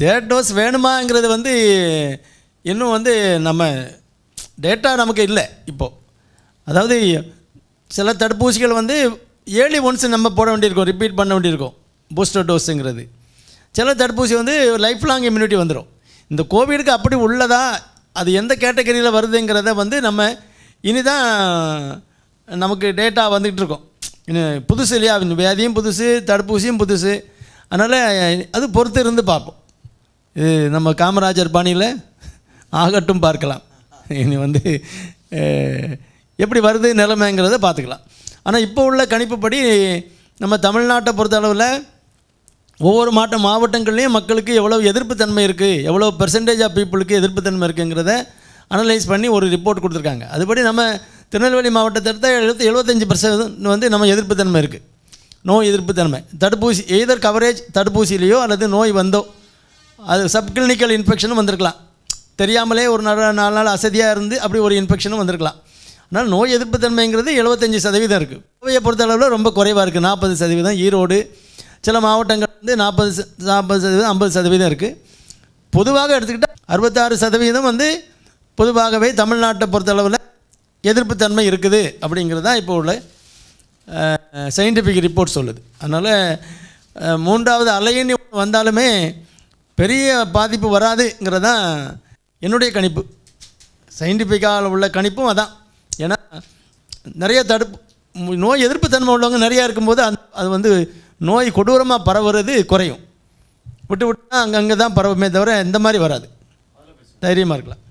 third dose வேணுமாங்கிறது வந்து இன்னும் வந்து நம்ம டேட்டா நமக்கு இல்லை இப்போது அதாவது சில தடுப்பூசிகள் வந்து ஏர்லி ஒன்ஸ் நம்ம போட வேண்டியிருக்கோம் ரிப்பீட் பண்ண வேண்டியிருக்கோம் பூஸ்டர் டோஸுங்கிறது சில தடுப்பூசி வந்து லைஃப் லாங் இம்யூனிட்டி வந்துடும் இந்த கோவிடுக்கு அப்படி உள்ளதா அது எந்த கேட்டகரியில் வருதுங்கிறத வந்து நம்ம இனி தான் நமக்கு டேட்டா வந்துக்கிட்டு இருக்கோம் இன்னும் புதுசு இல்லையா வியாதியும் புதுசு தடுப்பூசியும் புதுசு அதனால் அது பொறுத்து இருந்து பார்ப்போம் நம்ம காமராஜர் பாணியில் ஆகட்டும் பார்க்கலாம் இனி வந்து எப்படி வருது நிலைமைங்கிறத பார்த்துக்கலாம் ஆனால் இப்போ உள்ள கணிப்புப்படி நம்ம தமிழ்நாட்டை பொறுத்தளவில் ஒவ்வொரு மாவட்ட மாவட்டங்கள்லேயும் மக்களுக்கு எவ்வளோ எதிர்ப்பு தன்மை இருக்குது எவ்வளோ பெர்சன்டேஜ் ஆஃப் பீப்புளுக்கு எதிர்ப்பு தன்மை இருக்குங்கிறத அனலைஸ் பண்ணி ஒரு ரிப்போர்ட் கொடுத்துருக்காங்க அதுபடி நம்ம திருநெல்வேலி மாவட்டத்தை எடுத்தால் எழுபத்தி எழுபத்தஞ்சி பர்சன்ட் வந்து நம்ம எதிர்ப்பு தன்மை இருக்குது நோய் எதிர்ப்பு தன்மை தடுப்பூசி எய்தர் கவரேஜ் தடுப்பூசியிலையோ அல்லது நோய் வந்தோ அது சப்கிளினிக்கல் இன்ஃபெக்ஷனும் வந்திருக்கலாம் தெரியாமலே ஒரு நாலு நாலு நாள் அசதியாக இருந்து அப்படி ஒரு இன்ஃபெக்ஷனும் வந்திருக்கலாம் ஆனால் நோய் எதிர்ப்பு தன்மைங்கிறது எழுபத்தஞ்சி சதவீதம் இருக்குது கோவையை பொறுத்தளவில் ரொம்ப குறைவாக இருக்குது நாற்பது சதவீதம் ஈரோடு சில மாவட்டங்கள் வந்து நாற்பது நாற்பது சதவீதம் ஐம்பது சதவீதம் இருக்குது பொதுவாக எடுத்துக்கிட்டால் அறுபத்தாறு சதவீதம் வந்து பொதுவாகவே தமிழ்நாட்டை பொறுத்தளவில் எதிர்ப்புத்தன்மை இருக்குது அப்படிங்கிறது தான் இப்போ உள்ள சயின்டிஃபிக் ரிப்போர்ட் சொல்லுது அதனால் மூன்றாவது அலையின்னு வந்தாலுமே பெரிய பாதிப்பு வராதுங்கிறது தான் என்னுடைய கணிப்பு சயின்டிஃபிக்காக உள்ள கணிப்பும் அதான் ஏன்னா நிறைய தடுப்பு நோய் எதிர்ப்பு தன்மை உள்ளவங்க நிறையா இருக்கும்போது அந் அது வந்து நோய் கொடூரமாக பரவுறது குறையும் விட்டு விட்டுனா அங்கங்கே தான் பரவுமே தவிர இந்த மாதிரி வராது தைரியமாக இருக்கலாம்